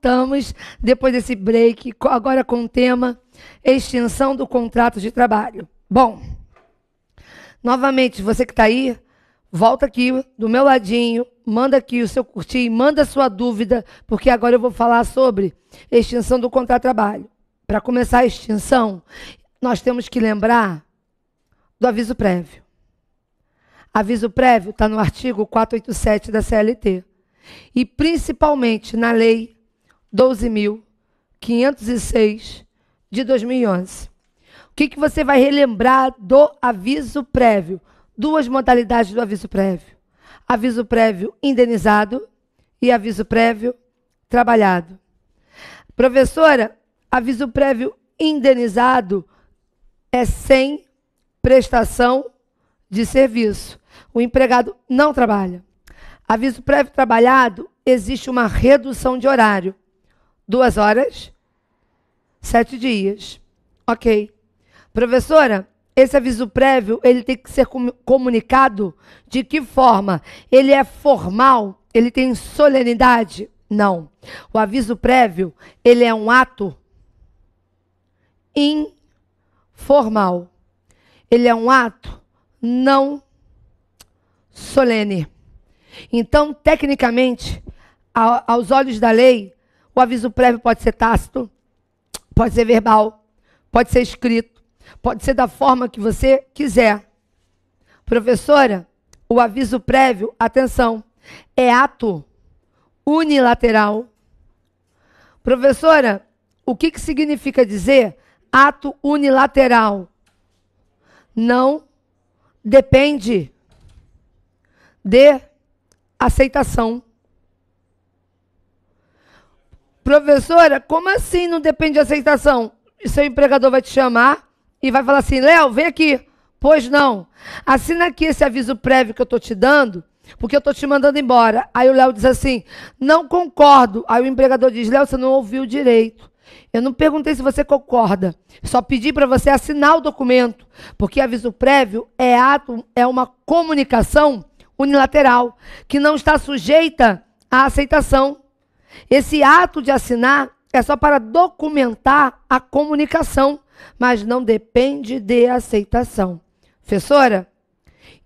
voltamos depois desse break, agora com o tema extinção do contrato de trabalho. Bom, novamente, você que está aí, volta aqui do meu ladinho, manda aqui o seu curtir, manda a sua dúvida, porque agora eu vou falar sobre extinção do contrato de trabalho. Para começar a extinção, nós temos que lembrar do aviso prévio. Aviso prévio está no artigo 487 da CLT. E principalmente na lei 12.506 de 2011. O que, que você vai relembrar do aviso prévio? Duas modalidades do aviso prévio: aviso prévio indenizado e aviso prévio trabalhado. Professora, aviso prévio indenizado é sem prestação de serviço. O empregado não trabalha. Aviso prévio trabalhado, existe uma redução de horário. Duas horas? Sete dias. Ok. Professora, esse aviso prévio, ele tem que ser comunicado de que forma? Ele é formal? Ele tem solenidade? Não. O aviso prévio, ele é um ato informal. Ele é um ato não solene. Então, tecnicamente, aos olhos da lei, o aviso prévio pode ser tácito, pode ser verbal, pode ser escrito, pode ser da forma que você quiser. Professora, o aviso prévio, atenção, é ato unilateral. Professora, o que, que significa dizer ato unilateral? Não depende de aceitação. Professora, como assim não depende de aceitação? E seu empregador vai te chamar e vai falar assim: Léo, vem aqui. Pois não. Assina aqui esse aviso prévio que eu estou te dando, porque eu estou te mandando embora. Aí o Léo diz assim: Não concordo. Aí o empregador diz: Léo, você não ouviu direito. Eu não perguntei se você concorda. Só pedi para você assinar o documento, porque aviso prévio é ato, é uma comunicação unilateral que não está sujeita à aceitação. Esse ato de assinar é só para documentar a comunicação, mas não depende de aceitação. Professora,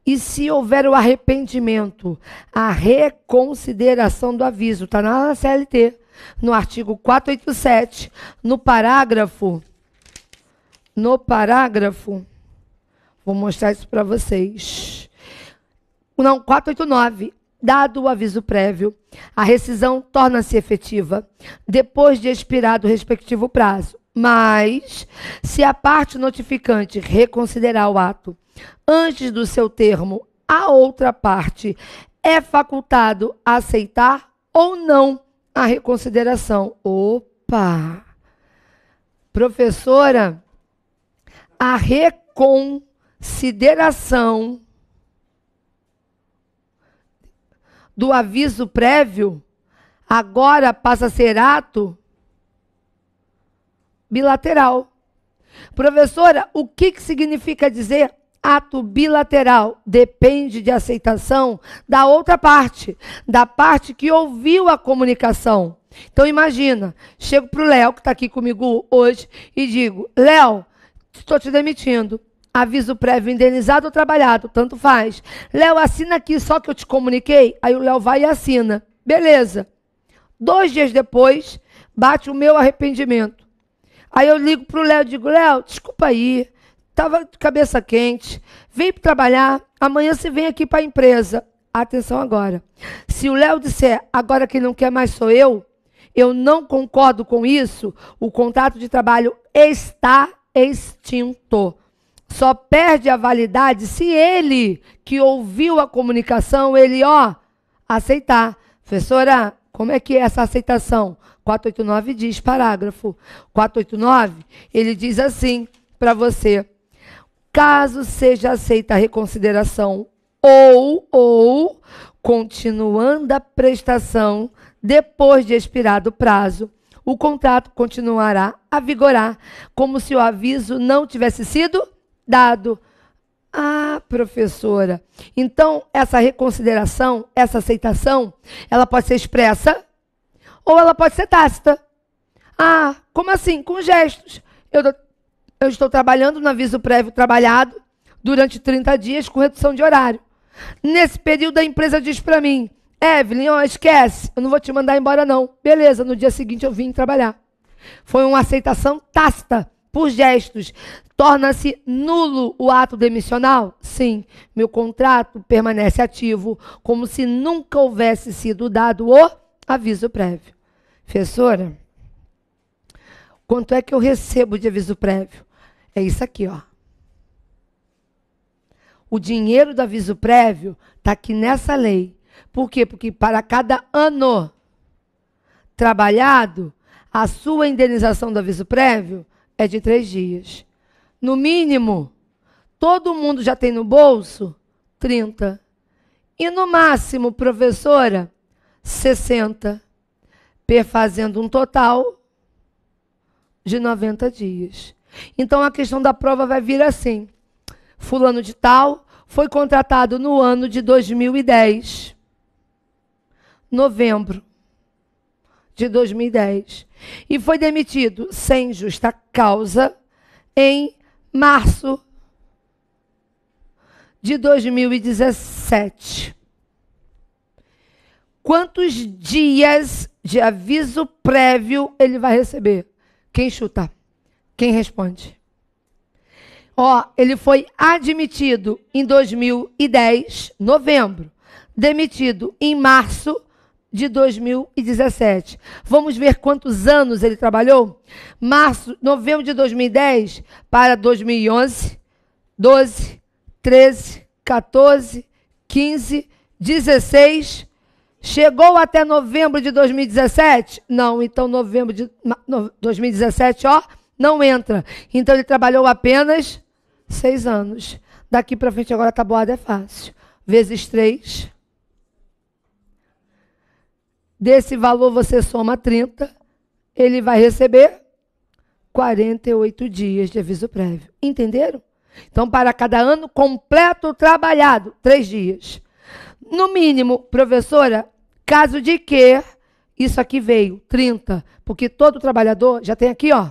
e se houver o arrependimento, a reconsideração do aviso, está na CLT, no artigo 487, no parágrafo, no parágrafo, vou mostrar isso para vocês. Não, 489 dado o aviso prévio, a rescisão torna-se efetiva depois de expirado o respectivo prazo. Mas, se a parte notificante reconsiderar o ato antes do seu termo, a outra parte é facultado a aceitar ou não a reconsideração. Opa! Professora, a reconsideração do aviso prévio agora passa a ser ato bilateral. Professora, o que, que significa dizer ato bilateral? Depende de aceitação da outra parte, da parte que ouviu a comunicação. Então imagina, chego para o Léo, que está aqui comigo hoje, e digo, Léo, estou te demitindo aviso prévio indenizado ou trabalhado, tanto faz. Léo, assina aqui só que eu te comuniquei. Aí o Léo vai e assina. Beleza. Dois dias depois, bate o meu arrependimento. Aí eu ligo pro Léo e digo: Léo, desculpa aí. Tava de cabeça quente. Vem trabalhar. Amanhã você vem aqui para a empresa. Atenção agora. Se o Léo disser agora quem não quer mais sou eu, eu não concordo com isso, o contrato de trabalho está extinto só perde a validade se ele que ouviu a comunicação, ele, ó, aceitar. Professora, como é que é essa aceitação? 489 diz, parágrafo 489, ele diz assim para você: caso seja aceita a reconsideração ou ou continuando a prestação depois de expirado o prazo, o contrato continuará a vigorar como se o aviso não tivesse sido dado a ah, professora. Então, essa reconsideração, essa aceitação, ela pode ser expressa ou ela pode ser tácita. Ah, como assim? Com gestos. Eu, eu estou trabalhando no aviso prévio trabalhado durante 30 dias com redução de horário. Nesse período, a empresa diz para mim: Evelyn, esquece, eu não vou te mandar embora, não. Beleza, no dia seguinte eu vim trabalhar. Foi uma aceitação tácita por gestos, torna-se nulo o ato demissional? Sim, meu contrato permanece ativo, como se nunca houvesse sido dado o aviso prévio. Professora, quanto é que eu recebo de aviso prévio? É isso aqui, ó. O dinheiro do aviso prévio está aqui nessa lei. Por quê? Porque para cada ano trabalhado, a sua indenização do aviso prévio é de três dias. No mínimo, todo mundo já tem no bolso 30. E no máximo, professora, 60. Perfazendo um total de 90 dias. Então a questão da prova vai vir assim. Fulano de tal foi contratado no ano de 2010, novembro de 2010 e foi demitido sem justa causa em março de 2017. Quantos dias de aviso prévio ele vai receber? Quem chuta? Quem responde? Ó, ele foi admitido em 2010, novembro, demitido em março de 2017. Vamos ver quantos anos ele trabalhou? Março, novembro de 2010 para 2011, 12, 13, 14, 15, 16. Chegou até novembro de 2017? Não, então novembro de 2017, ó, não entra. Então ele trabalhou apenas seis anos. Daqui para frente agora a tabuada é fácil. Vezes três. Desse valor você soma 30, ele vai receber 48 dias de aviso prévio. Entenderam? Então, para cada ano completo trabalhado, três dias. No mínimo, professora, caso de que isso aqui veio 30, porque todo trabalhador já tem aqui, ó,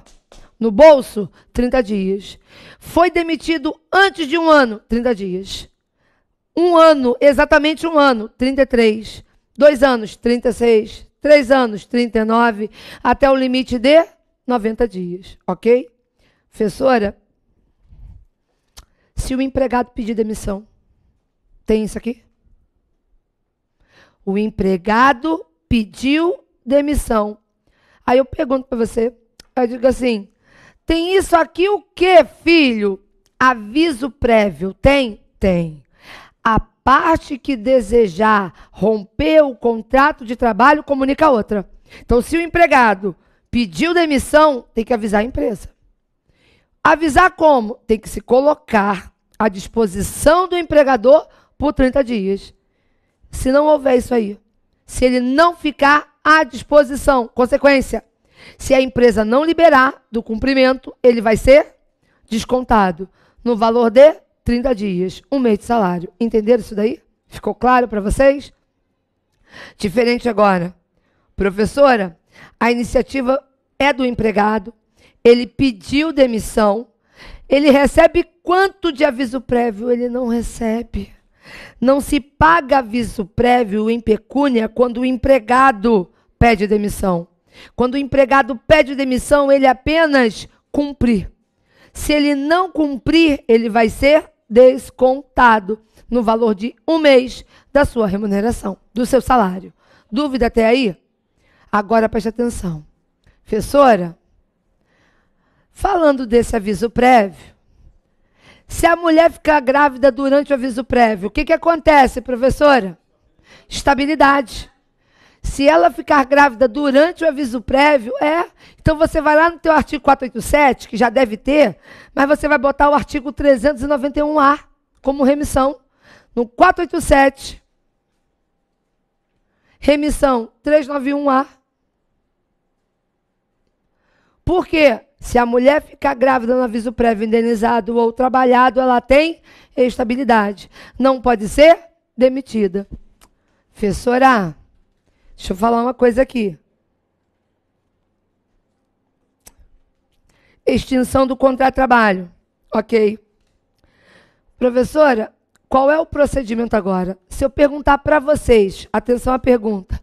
no bolso, 30 dias. Foi demitido antes de um ano, 30 dias. Um ano, exatamente um ano, 33 dois anos, 36, três anos, 39, até o limite de 90 dias, ok? Professora, se o empregado pedir demissão, tem isso aqui? O empregado pediu demissão. Aí eu pergunto para você, eu digo assim: tem isso aqui o quê, filho? Aviso prévio, tem? Tem. A parte que desejar romper o contrato de trabalho comunica a outra. Então, se o empregado pediu demissão, tem que avisar a empresa. Avisar como? Tem que se colocar à disposição do empregador por 30 dias. Se não houver isso aí, se ele não ficar à disposição, consequência, se a empresa não liberar do cumprimento, ele vai ser descontado no valor de 30 dias, um mês de salário. Entenderam isso daí? Ficou claro para vocês? Diferente agora. Professora, a iniciativa é do empregado, ele pediu demissão, ele recebe quanto de aviso prévio? Ele não recebe. Não se paga aviso prévio em pecúnia quando o empregado pede demissão. Quando o empregado pede demissão, ele apenas cumpre. Se ele não cumprir, ele vai ser descontado no valor de um mês da sua remuneração, do seu salário. Dúvida até aí? Agora preste atenção. Professora, falando desse aviso prévio, se a mulher ficar grávida durante o aviso prévio, o que, que acontece, professora? Estabilidade. Se ela ficar grávida durante o aviso prévio, é. Então você vai lá no teu artigo 487, que já deve ter, mas você vai botar o artigo 391A como remissão. No 487, remissão 391A. Porque se a mulher ficar grávida no aviso prévio indenizado ou trabalhado, ela tem estabilidade. Não pode ser demitida. Professora. Deixa eu falar uma coisa aqui. Extinção do trabalho, Ok. Professora, qual é o procedimento agora? Se eu perguntar para vocês, atenção à pergunta.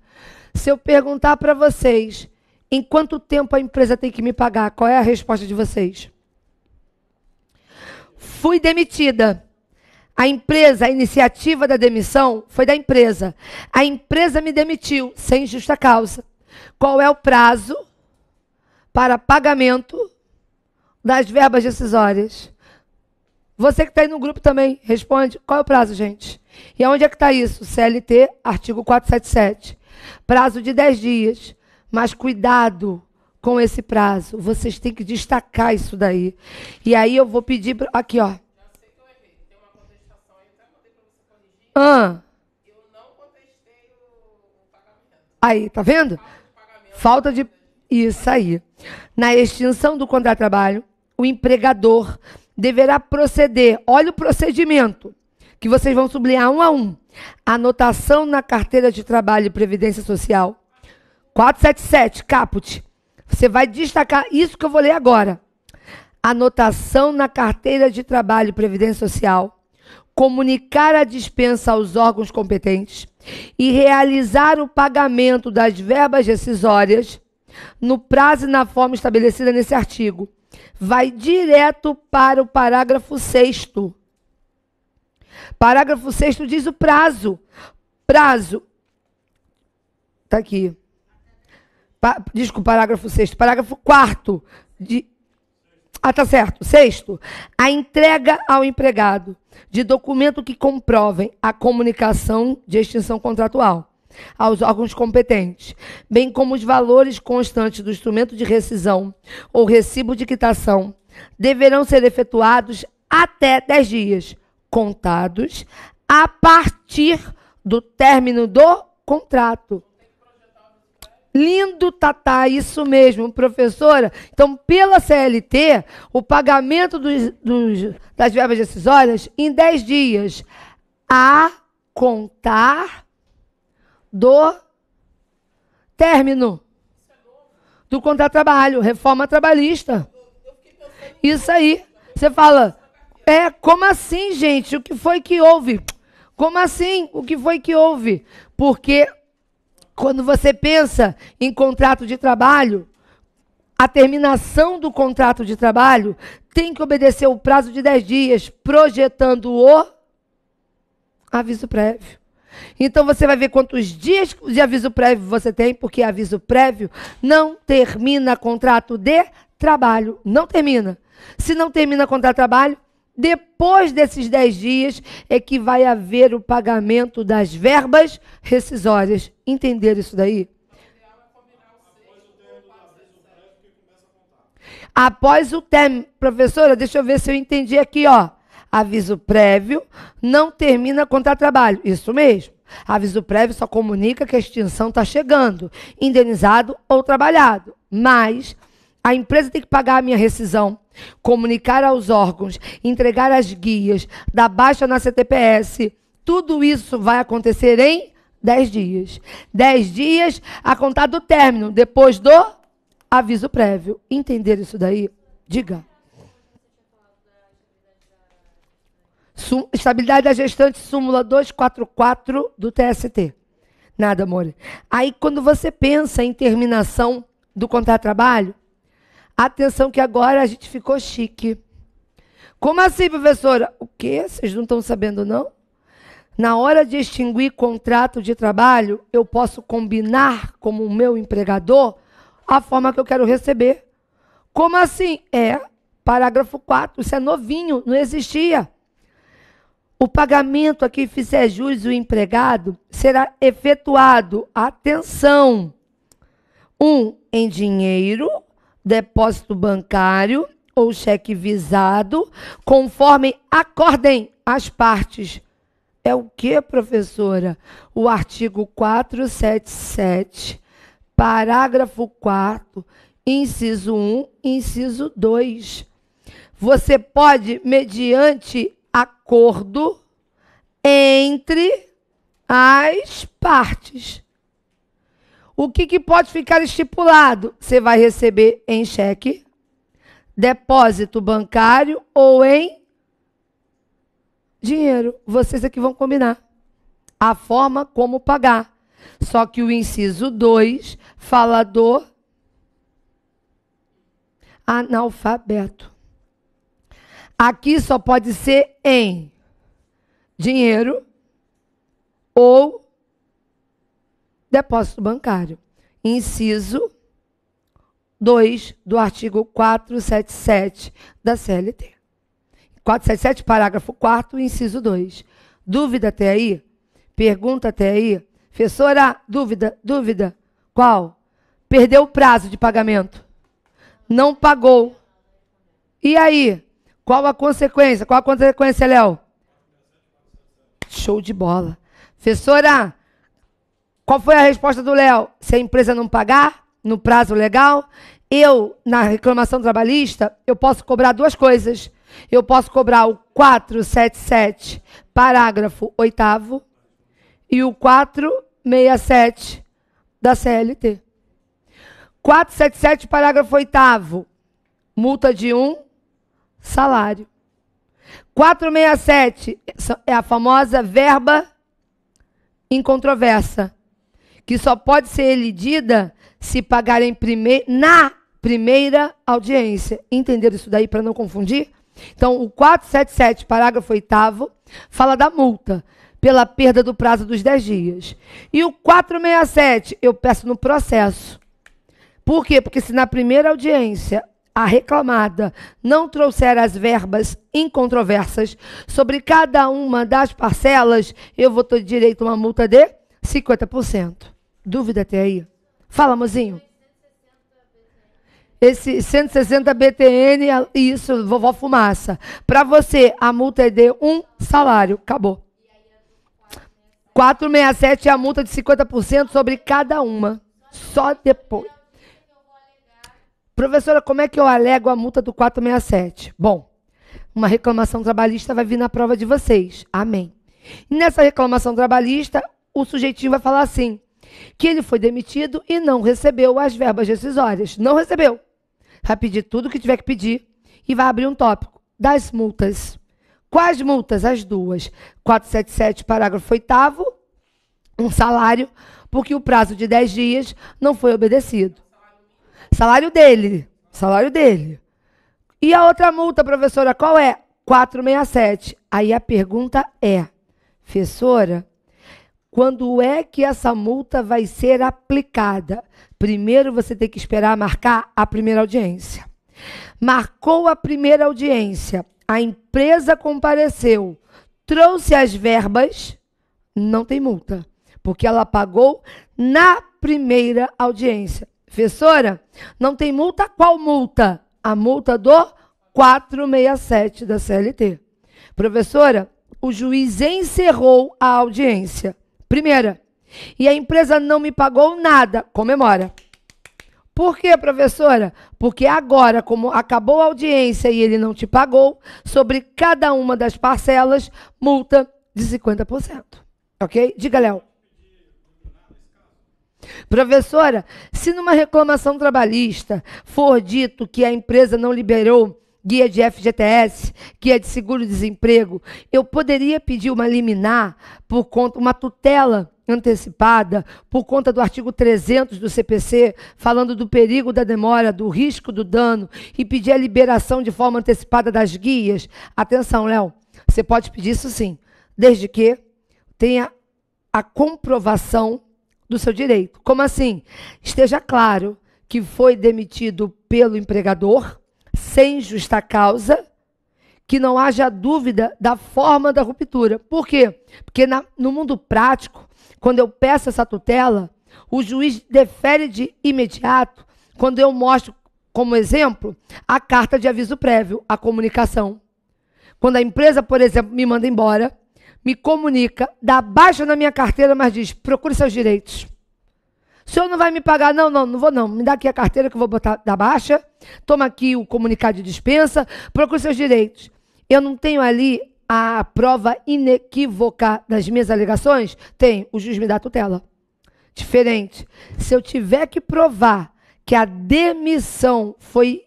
Se eu perguntar para vocês em quanto tempo a empresa tem que me pagar, qual é a resposta de vocês? Fui demitida. A empresa, a iniciativa da demissão foi da empresa. A empresa me demitiu sem justa causa. Qual é o prazo para pagamento das verbas decisórias? Você que está aí no grupo também, responde. Qual é o prazo, gente? E onde é que está isso? CLT, artigo 477. Prazo de 10 dias. Mas cuidado com esse prazo. Vocês têm que destacar isso daí. E aí eu vou pedir. Aqui, ó. Ah. Eu não contestei o, pagamento. Aí, tá vendo? Falta de. Isso aí. Na extinção do contrato de trabalho, o empregador deverá proceder. Olha o procedimento, que vocês vão sublinhar um a um. Anotação na carteira de trabalho e previdência social. 477, caput. Você vai destacar isso que eu vou ler agora. Anotação na carteira de trabalho e previdência social comunicar a dispensa aos órgãos competentes e realizar o pagamento das verbas rescisórias no prazo e na forma estabelecida nesse artigo. Vai direto para o parágrafo 6. Parágrafo 6 diz o prazo. Prazo. Está aqui. Pa, desculpa, parágrafo 6. Parágrafo 4. De, ah, tá certo. Sexto, a entrega ao empregado de documento que comprovem a comunicação de extinção contratual aos órgãos competentes, bem como os valores constantes do instrumento de rescisão ou recibo de quitação, deverão ser efetuados até 10 dias contados a partir do término do contrato. Lindo tatá, isso mesmo, professora. Então, pela CLT, o pagamento dos, dos, das verbas decisórias em 10 dias, a contar do término do contrato de trabalho, reforma trabalhista. Isso aí. Você fala, é, como assim, gente? O que foi que houve? Como assim? O que foi que houve? Porque quando você pensa em contrato de trabalho, a terminação do contrato de trabalho tem que obedecer o prazo de 10 dias, projetando o aviso prévio. Então você vai ver quantos dias de aviso prévio você tem, porque aviso prévio não termina contrato de trabalho. Não termina. Se não termina contrato de trabalho, depois desses dez dias é que vai haver o pagamento das verbas rescisórias. Entender isso daí? Após o término, professora, deixa eu ver se eu entendi aqui, ó. Aviso prévio não termina contra trabalho. Isso mesmo. Aviso prévio só comunica que a extinção está chegando, indenizado ou trabalhado. Mas a empresa tem que pagar a minha rescisão comunicar aos órgãos, entregar as guias, dar baixa na CTPS, tudo isso vai acontecer em 10 dias. 10 dias a contar do término, depois do aviso prévio. Entender isso daí? Diga. estabilidade da gestante, súmula 244 do TST. Nada, amor. Aí, quando você pensa em terminação do contrato de trabalho, Atenção que agora a gente ficou chique. Como assim, professora? O quê? Vocês não estão sabendo, não? Na hora de extinguir contrato de trabalho, eu posso combinar com o meu empregador a forma que eu quero receber. Como assim? É, parágrafo 4, isso é novinho, não existia. O pagamento a quem fizer jus o empregado será efetuado, atenção, um em dinheiro depósito bancário ou cheque visado, conforme acordem as partes. É o que, professora? O artigo 477, parágrafo 4, inciso 1, inciso 2. Você pode, mediante acordo entre as partes. O que, que pode ficar estipulado? Você vai receber em cheque, depósito bancário ou em dinheiro. Vocês aqui vão combinar a forma como pagar. Só que o inciso 2 fala do analfabeto. Aqui só pode ser em dinheiro ou depósito bancário. Inciso 2 do artigo 477 da CLT. 477, parágrafo 4, inciso 2. Dúvida até aí? Pergunta até aí? Professora, dúvida, dúvida. Qual? Perdeu o prazo de pagamento. Não pagou. E aí? Qual a consequência? Qual a consequência, Léo? Show de bola. Professora, qual foi a resposta do Léo? Se a empresa não pagar no prazo legal, eu, na reclamação trabalhista, eu posso cobrar duas coisas. Eu posso cobrar o 477, parágrafo 8 e o 467 da CLT. 477, parágrafo 8 multa de um salário. 467 é a famosa verba incontroversa que só pode ser elidida se pagar em prime na primeira audiência. Entenderam isso daí para não confundir? Então, o 477, parágrafo 8, fala da multa pela perda do prazo dos 10 dias. E o 467, eu peço no processo. Por quê? Porque se na primeira audiência a reclamada não trouxer as verbas incontroversas sobre cada uma das parcelas, eu vou ter direito a uma multa de 50%. Dúvida até aí. Fala, mozinho. Esse 160 BTN, isso, vovó fumaça. Para você, a multa é de um salário. Acabou. 467 é a multa de 50% sobre cada uma. Só depois. Professora, como é que eu alego a multa do 467? Bom, uma reclamação trabalhista vai vir na prova de vocês. Amém. nessa reclamação trabalhista, o sujeitinho vai falar assim: que ele foi demitido e não recebeu as verbas decisórias. Não recebeu. Vai pedir tudo o que tiver que pedir e vai abrir um tópico das multas. Quais multas? As duas. 477, parágrafo 8 um salário, porque o prazo de 10 dias não foi obedecido. Salário dele. Salário dele. E a outra multa, professora, qual é? 467. Aí a pergunta é, professora, quando é que essa multa vai ser aplicada? Primeiro você tem que esperar marcar a primeira audiência. Marcou a primeira audiência, a empresa compareceu, trouxe as verbas, não tem multa, porque ela pagou na primeira audiência. Professora, não tem multa? Qual multa? A multa do 467 da CLT. Professora, o juiz encerrou a audiência. Primeira, e a empresa não me pagou nada, comemora. Por quê, professora? Porque agora, como acabou a audiência e ele não te pagou, sobre cada uma das parcelas, multa de 50%. Ok? Diga, Léo. Professora, se numa reclamação trabalhista for dito que a empresa não liberou guia de FGTS, guia de seguro-desemprego, eu poderia pedir uma liminar por conta, uma tutela antecipada, por conta do artigo 300 do CPC, falando do perigo da demora, do risco do dano, e pedir a liberação de forma antecipada das guias. Atenção, Léo, você pode pedir isso sim, desde que tenha a comprovação do seu direito. Como assim? Esteja claro que foi demitido pelo empregador, sem justa causa, que não haja dúvida da forma da ruptura. Por quê? Porque na, no mundo prático, quando eu peço essa tutela, o juiz defere de imediato quando eu mostro como exemplo a carta de aviso prévio, a comunicação. Quando a empresa, por exemplo, me manda embora, me comunica, dá baixa na minha carteira, mas diz: procure seus direitos. O senhor não vai me pagar? Não, não, não vou não. Me dá aqui a carteira que eu vou botar da baixa toma aqui o comunicado de dispensa, procure seus direitos. Eu não tenho ali a prova inequívoca das minhas alegações? Tem, o juiz me dá tutela. Diferente. Se eu tiver que provar que a demissão foi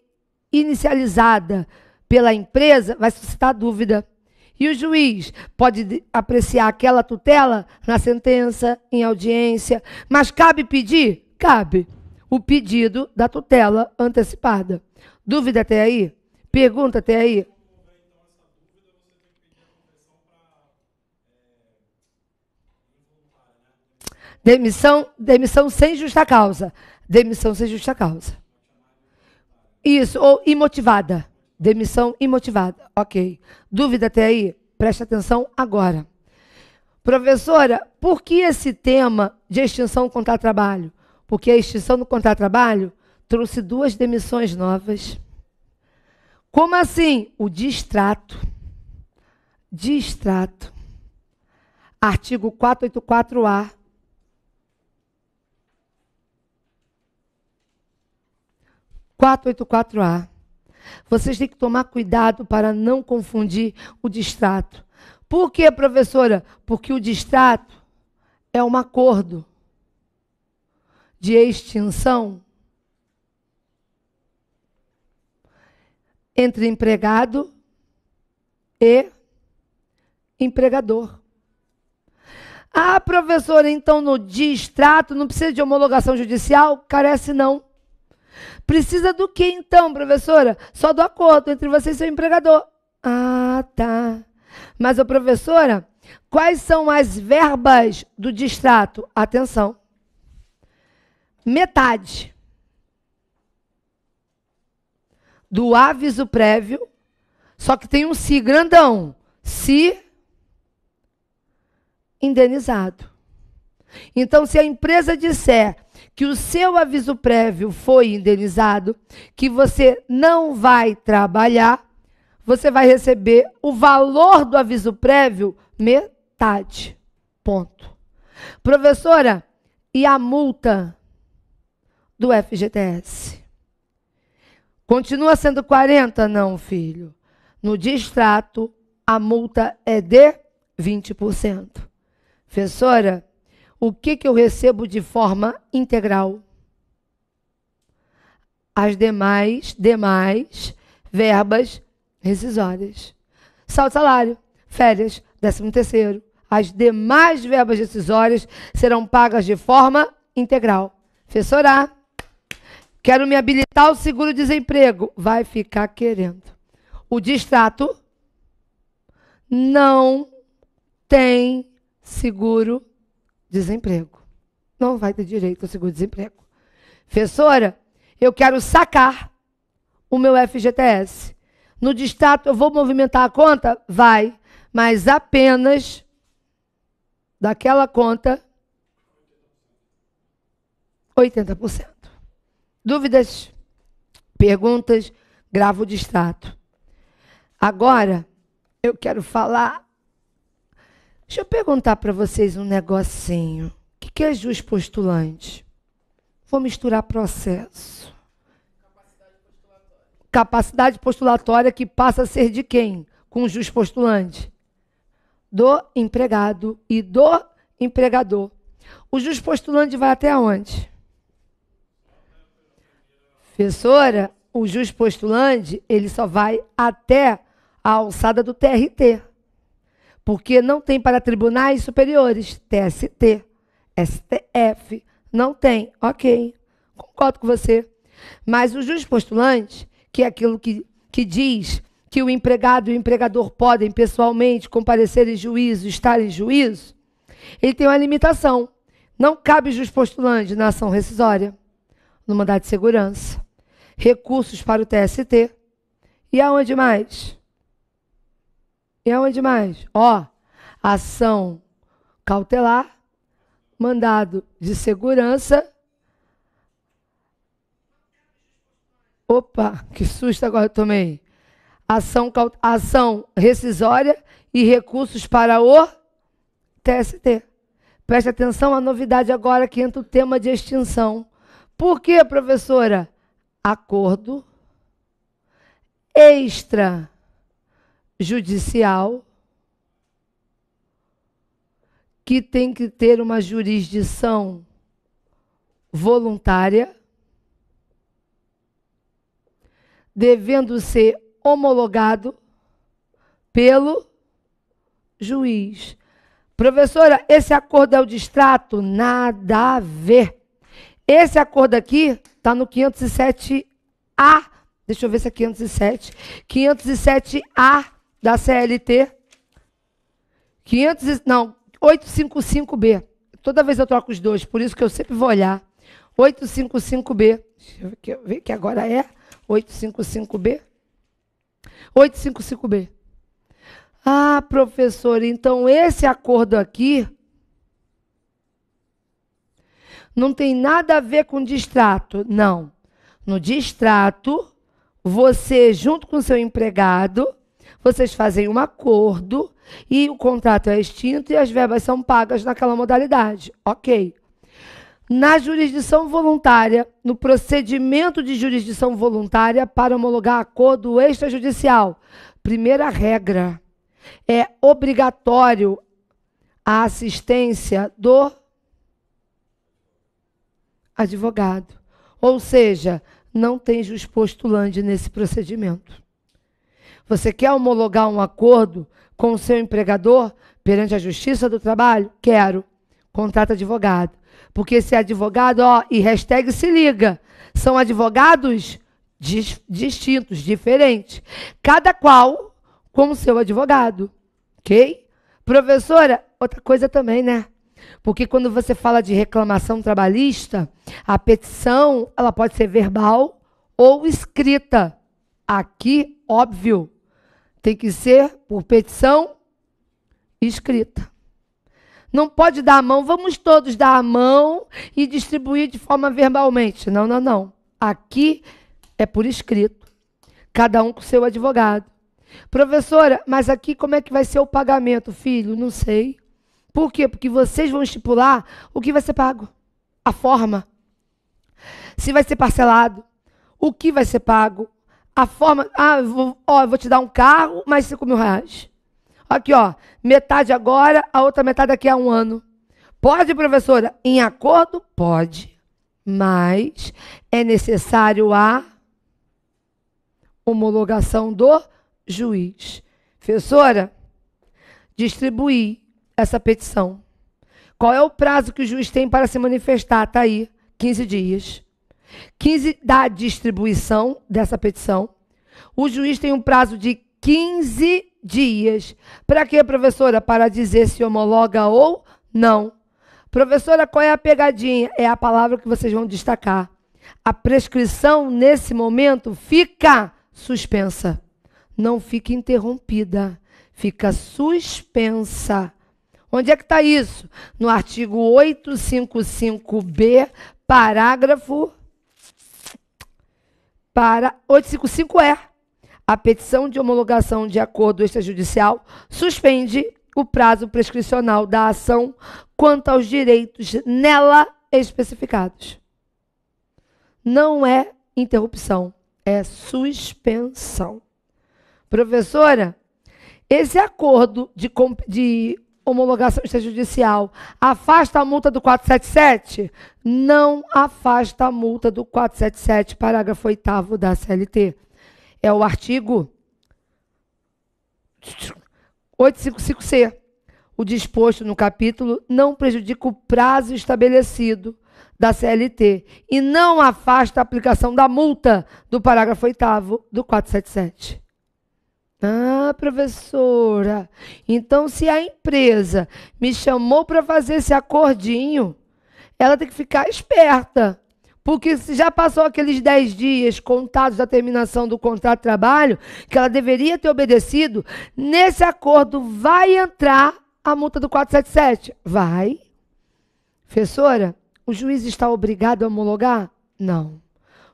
inicializada pela empresa, vai suscitar dúvida. E o juiz pode apreciar aquela tutela na sentença, em audiência, mas cabe pedir? Cabe o pedido da tutela antecipada. Dúvida até aí? Pergunta até aí? Demissão, demissão sem justa causa. Demissão sem justa causa. Isso, ou imotivada. Demissão imotivada. Ok. Dúvida até aí? Preste atenção agora. Professora, por que esse tema de extinção contra trabalho? porque a extinção do contrato de trabalho trouxe duas demissões novas. Como assim? O distrato. Distrato. Artigo 484-A. ...484A. Vocês têm que tomar cuidado para não confundir o distrato. Por que, professora? Porque o distrato é um acordo de extinção entre empregado e empregador. Ah, professora, então no distrato não precisa de homologação judicial? Carece não. Precisa do que então, professora? Só do acordo entre você e seu empregador. Ah, tá. Mas, professora, quais são as verbas do distrato? Atenção metade do aviso prévio, só que tem um se si grandão, se si indenizado. Então, se a empresa disser que o seu aviso prévio foi indenizado, que você não vai trabalhar, você vai receber o valor do aviso prévio metade. Ponto. Professora, e a multa? do FGTS. Continua sendo 40? Não, filho. No distrato, a multa é de 20%. Professora, o que, que eu recebo de forma integral? As demais, demais verbas rescisórias. Saldo salário, férias, décimo terceiro. As demais verbas rescisórias serão pagas de forma integral. Professora, Quero me habilitar ao seguro-desemprego. Vai ficar querendo. O distrato não tem seguro-desemprego. Não vai ter direito ao seguro-desemprego. Professora, eu quero sacar o meu FGTS. No distrato, eu vou movimentar a conta? Vai, mas apenas daquela conta 80%. Dúvidas? Perguntas? Gravo de status. Agora, eu quero falar. Deixa eu perguntar para vocês um negocinho. O que, é jus postulante? Vou misturar processo. Capacidade postulatória. Capacidade postulatória que passa a ser de quem? Com o jus postulante? Do empregado e do empregador. O jus postulante vai até onde? Professora, o juiz postulante, ele só vai até a alçada do TRT. Porque não tem para tribunais superiores, TST, STF, não tem. OK. Concordo com você. Mas o juiz postulante, que é aquilo que, que diz que o empregado e o empregador podem pessoalmente comparecer em juízo, estar em juízo, ele tem uma limitação. Não cabe juiz postulante na ação rescisória no mandado de segurança, recursos para o TST. E aonde mais? E aonde mais? Ó, ação cautelar, mandado de segurança. Opa, que susto agora eu tomei. Ação, ação rescisória e recursos para o TST. Preste atenção à novidade agora que entra o tema de extinção. Por quê, professora? Acordo extrajudicial que tem que ter uma jurisdição voluntária, devendo ser homologado pelo juiz. Professora, esse acordo é o distrato? Nada a ver. Esse acordo aqui está no 507A. Deixa eu ver se é 507. 507A da CLT. 500, não, 855B. Toda vez eu troco os dois, por isso que eu sempre vou olhar. 855B. Deixa eu ver que agora é 855B. 855B. Ah, professor, então esse acordo aqui não tem nada a ver com distrato. Não. No distrato, você, junto com seu empregado, vocês fazem um acordo e o contrato é extinto e as verbas são pagas naquela modalidade. Ok. Na jurisdição voluntária, no procedimento de jurisdição voluntária para homologar acordo extrajudicial, primeira regra é obrigatório a assistência do advogado. Ou seja, não tem jus postulante nesse procedimento. Você quer homologar um acordo com o seu empregador perante a Justiça do Trabalho? Quero. Contrata advogado. Porque esse é advogado, ó, e hashtag se liga, são advogados distintos, diferentes. Cada qual com o seu advogado. Ok? Professora, outra coisa também, né? Porque quando você fala de reclamação trabalhista, a petição ela pode ser verbal ou escrita. Aqui, óbvio, tem que ser por petição escrita. Não pode dar a mão, vamos todos dar a mão e distribuir de forma verbalmente. Não, não, não. Aqui é por escrito. Cada um com seu advogado. Professora, mas aqui como é que vai ser o pagamento, filho? Não sei. Por quê? Porque vocês vão estipular o que vai ser pago, a forma, se vai ser parcelado, o que vai ser pago, a forma. Ah, vou, ó, vou te dar um carro, mais 5 mil reais. Aqui, ó, metade agora, a outra metade daqui a um ano. Pode, professora? Em acordo? Pode. Mas é necessário a homologação do juiz. Professora, distribuir essa petição. Qual é o prazo que o juiz tem para se manifestar? Está aí, 15 dias. 15 da distribuição dessa petição. O juiz tem um prazo de 15 dias. Para quê, professora? Para dizer se homologa ou não. Professora, qual é a pegadinha? É a palavra que vocês vão destacar. A prescrição, nesse momento, fica suspensa. Não fica interrompida. Fica suspensa. Onde é que está isso? No artigo 855B, parágrafo para 855E. A petição de homologação de acordo extrajudicial suspende o prazo prescricional da ação quanto aos direitos nela especificados. Não é interrupção, é suspensão. Professora, esse acordo de, de homologação extrajudicial. Afasta a multa do 477? Não afasta a multa do 477, parágrafo 8 da CLT. É o artigo 855C. O disposto no capítulo não prejudica o prazo estabelecido da CLT e não afasta a aplicação da multa do parágrafo 8 do 477. Ah, professora, então se a empresa me chamou para fazer esse acordinho, ela tem que ficar esperta. Porque se já passou aqueles 10 dias contados da terminação do contrato de trabalho, que ela deveria ter obedecido, nesse acordo vai entrar a multa do 477? Vai. Professora, o juiz está obrigado a homologar? Não.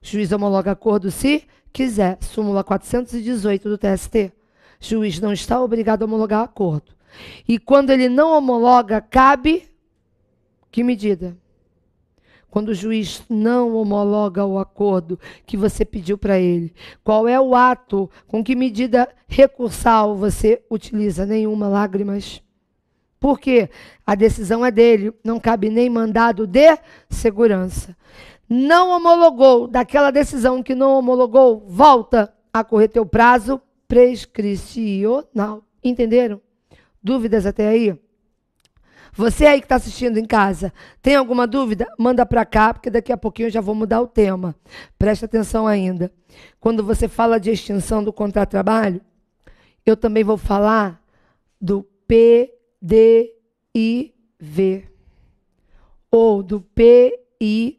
O juiz homologa acordo se quiser. Súmula 418 do TST juiz não está obrigado a homologar acordo. E quando ele não homologa, cabe que medida? Quando o juiz não homologa o acordo que você pediu para ele, qual é o ato, com que medida recursal você utiliza? Nenhuma, lágrimas. Por quê? A decisão é dele, não cabe nem mandado de segurança. Não homologou, daquela decisão que não homologou, volta a correr teu prazo prescricional. Entenderam? Dúvidas até aí? Você aí que está assistindo em casa, tem alguma dúvida? Manda para cá, porque daqui a pouquinho eu já vou mudar o tema. Presta atenção ainda. Quando você fala de extinção do contrato de trabalho, eu também vou falar do PDIV ou do PIDV,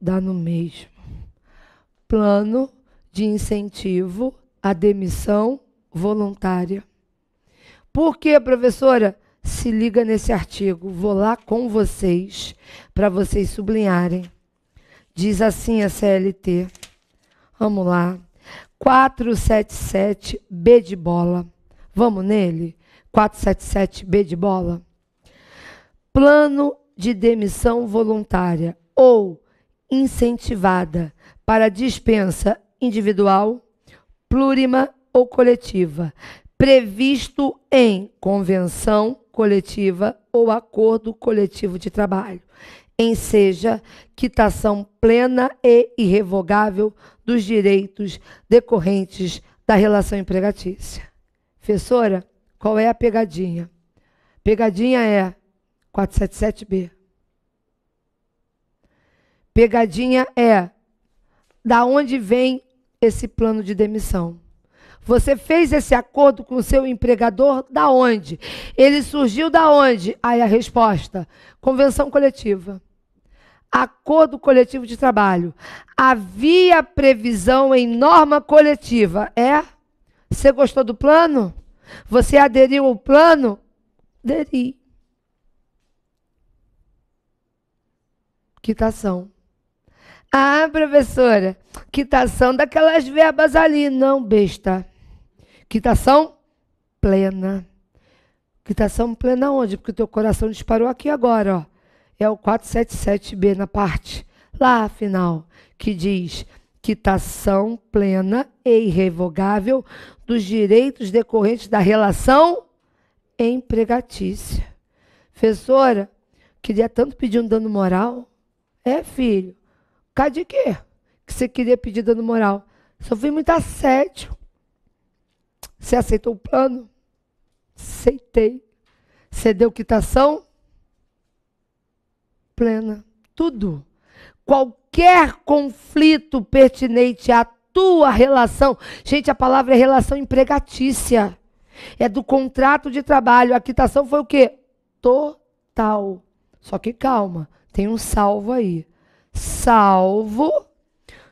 dá no mesmo. Plano de incentivo à demissão voluntária. Por quê, professora? Se liga nesse artigo, vou lá com vocês para vocês sublinharem. Diz assim a CLT. Vamos lá. 477 B de bola. Vamos nele? 477 B de bola. Plano de demissão voluntária ou incentivada para dispensa individual, plurima ou coletiva, previsto em convenção coletiva ou acordo coletivo de trabalho, em seja quitação plena e irrevogável dos direitos decorrentes da relação empregatícia. Professora, qual é a pegadinha? Pegadinha é 477B. Pegadinha é da onde vem esse plano de demissão. Você fez esse acordo com o seu empregador da onde? Ele surgiu da onde? Aí a resposta: convenção coletiva. Acordo coletivo de trabalho. Havia previsão em norma coletiva. É? Você gostou do plano? Você aderiu ao plano? Aderi. Quitação. Ah, professora, quitação daquelas verbas ali, não besta. Quitação plena. Quitação plena onde? Porque o teu coração disparou aqui agora, ó. É o 477B na parte lá final, que diz quitação plena e irrevogável dos direitos decorrentes da relação empregatícia. Professora, queria tanto pedir um dano moral. É, filho, Cai de quê? Que você queria pedir dano moral. Sofri muito assédio. Você aceitou o plano? Aceitei. Você deu quitação? Plena. Tudo. Qualquer conflito pertinente à tua relação. Gente, a palavra é relação empregatícia. É do contrato de trabalho. A quitação foi o quê? Total. Só que calma, tem um salvo aí salvo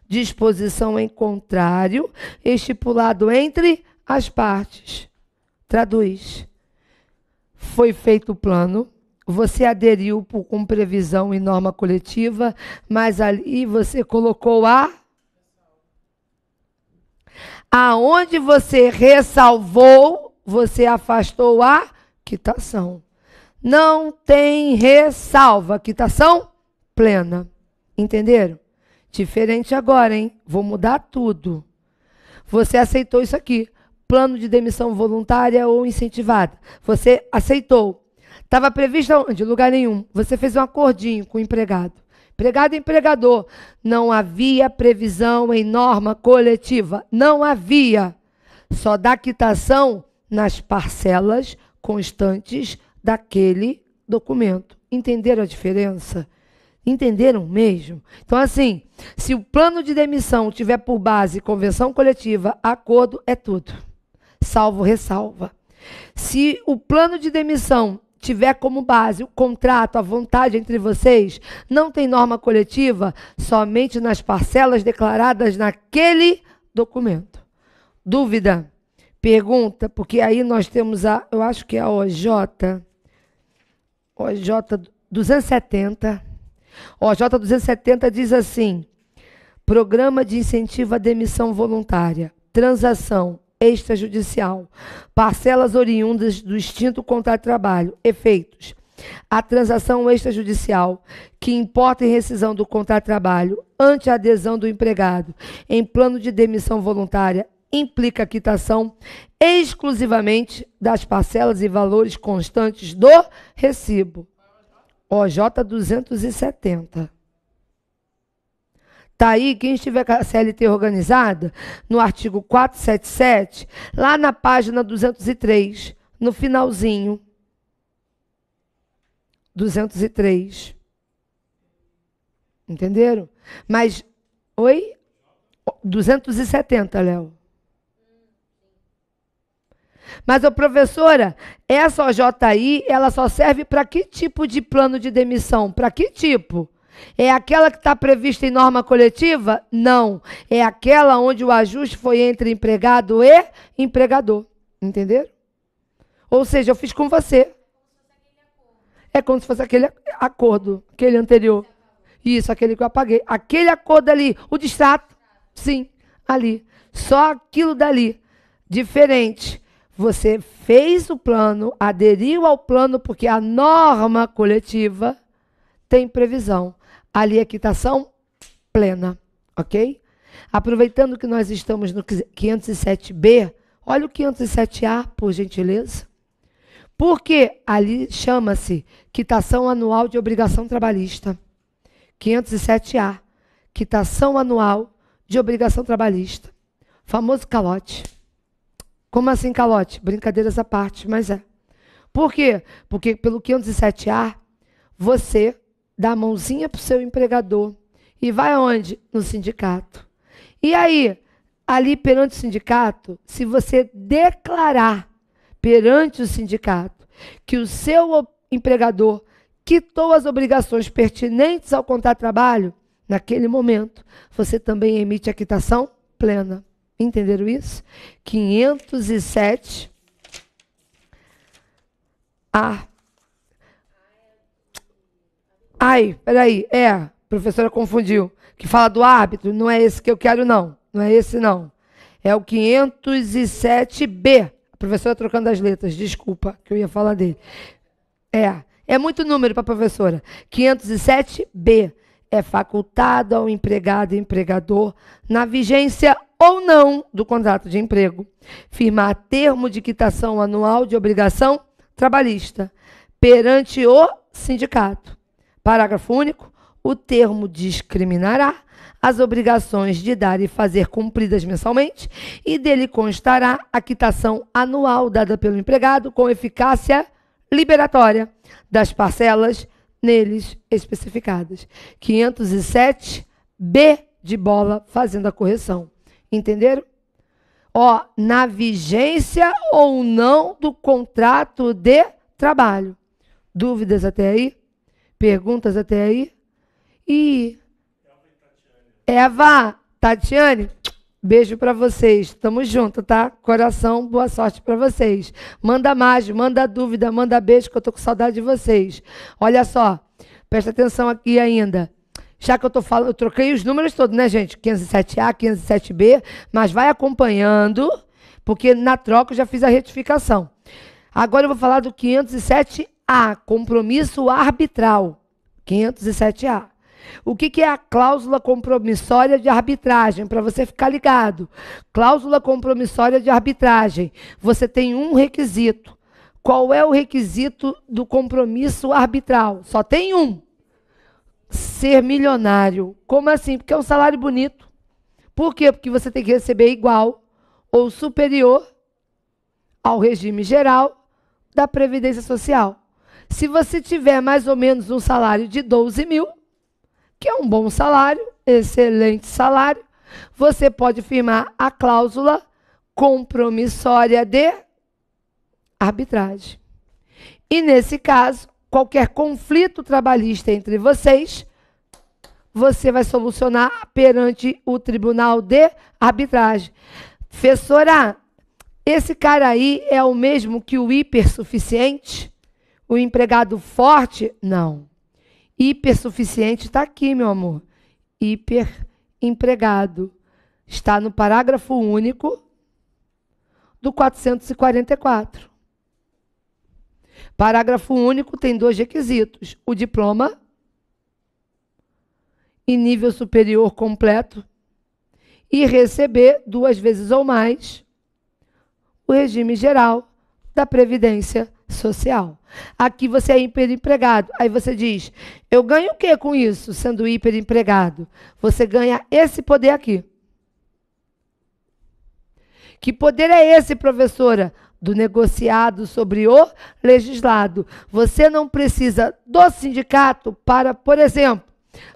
disposição em contrário estipulado entre as partes. Traduz. Foi feito o plano, você aderiu por, com previsão e norma coletiva, mas ali você colocou a. Aonde você ressalvou, você afastou a quitação. Não tem ressalva, quitação plena. Entenderam? Diferente agora, hein? Vou mudar tudo. Você aceitou isso aqui. Plano de demissão voluntária ou incentivada. Você aceitou. Estava prevista onde? Lugar nenhum. Você fez um acordinho com o empregado. Empregado e empregador. Não havia previsão em norma coletiva. Não havia. Só dá quitação nas parcelas constantes daquele documento. Entenderam a diferença? Entenderam mesmo? Então, assim, se o plano de demissão tiver por base convenção coletiva, acordo é tudo. Salvo ressalva. Se o plano de demissão tiver como base o contrato, a vontade entre vocês, não tem norma coletiva, somente nas parcelas declaradas naquele documento. Dúvida? Pergunta, porque aí nós temos a, eu acho que é a OJ, OJ 270 o j 270 diz assim: Programa de incentivo à demissão voluntária, transação extrajudicial, parcelas oriundas do extinto contrato de trabalho, efeitos. A transação extrajudicial, que importa em rescisão do contrato de trabalho ante a adesão do empregado em plano de demissão voluntária, implica a quitação exclusivamente das parcelas e valores constantes do recibo. OJ 270. Tá aí, quem estiver com a CLT organizada, no artigo 477, lá na página 203, no finalzinho. 203. Entenderam? Mas, oi? 270, Léo. Mas, ô professora, essa OJI, ela só serve para que tipo de plano de demissão? Para que tipo? É aquela que está prevista em norma coletiva? Não. É aquela onde o ajuste foi entre empregado e empregador. Entenderam? Ou seja, eu fiz com você. É como se fosse aquele acordo, aquele anterior. Isso, aquele que eu apaguei. Aquele acordo ali, o distrato. Sim, ali. Só aquilo dali. Diferente. Você fez o plano, aderiu ao plano, porque a norma coletiva tem previsão. Ali A é quitação tá plena, ok? Aproveitando que nós estamos no 507B, olha o 507A, por gentileza. Porque ali chama-se quitação anual de obrigação trabalhista. 507A, quitação anual de obrigação trabalhista. Famoso calote. Como assim, calote? Brincadeiras à parte, mas é. Por quê? Porque pelo 507A, você dá a mãozinha para o seu empregador e vai aonde? No sindicato. E aí, ali perante o sindicato, se você declarar perante o sindicato que o seu empregador quitou as obrigações pertinentes ao contrato de trabalho, naquele momento, você também emite a quitação plena. Entenderam isso? 507 A. Ai, peraí, é, a professora confundiu. Que fala do árbitro, não é esse que eu quero, não. Não é esse, não. É o 507B. A professora trocando as letras, desculpa, que eu ia falar dele. É, é muito número para a professora. 507B é facultado ao empregado e empregador, na vigência ou não do contrato de emprego, firmar termo de quitação anual de obrigação trabalhista perante o sindicato. Parágrafo único. O termo discriminará as obrigações de dar e fazer cumpridas mensalmente e dele constará a quitação anual dada pelo empregado com eficácia liberatória das parcelas neles especificadas. 507 B de bola fazendo a correção. Entenderam? Ó, na vigência ou não do contrato de trabalho. Dúvidas até aí? Perguntas até aí? E Eva, Tatiane, beijo para vocês. Tamo junto, tá? Coração, boa sorte para vocês. Manda mais, manda dúvida, manda beijo que eu tô com saudade de vocês. Olha só. Presta atenção aqui ainda já que eu tô falando, eu troquei os números todos, né, gente? 507A, 507B, mas vai acompanhando, porque na troca eu já fiz a retificação. Agora eu vou falar do 507A, compromisso arbitral. 507A. O que, que, é a cláusula compromissória de arbitragem? Para você ficar ligado. Cláusula compromissória de arbitragem. Você tem um requisito. Qual é o requisito do compromisso arbitral? Só tem um ser milionário. Como assim? Porque é um salário bonito. Por quê? Porque você tem que receber igual ou superior ao regime geral da Previdência Social. Se você tiver mais ou menos um salário de 12 mil, que é um bom salário, excelente salário, você pode firmar a cláusula compromissória de arbitragem. E nesse caso, qualquer conflito trabalhista entre vocês, você vai solucionar perante o Tribunal de Arbitragem. Professora, esse cara aí é o mesmo que o hipersuficiente? O empregado forte? Não. Hipersuficiente está aqui, meu amor. Hiperempregado. Está no parágrafo único do 444. Parágrafo único tem dois requisitos: o diploma em nível superior completo e receber duas vezes ou mais o regime geral da previdência social. Aqui você é hiperempregado. Aí você diz: "Eu ganho o que com isso, sendo hiperempregado?" Você ganha esse poder aqui. Que poder é esse, professora? do negociado sobre o legislado. Você não precisa do sindicato para, por exemplo,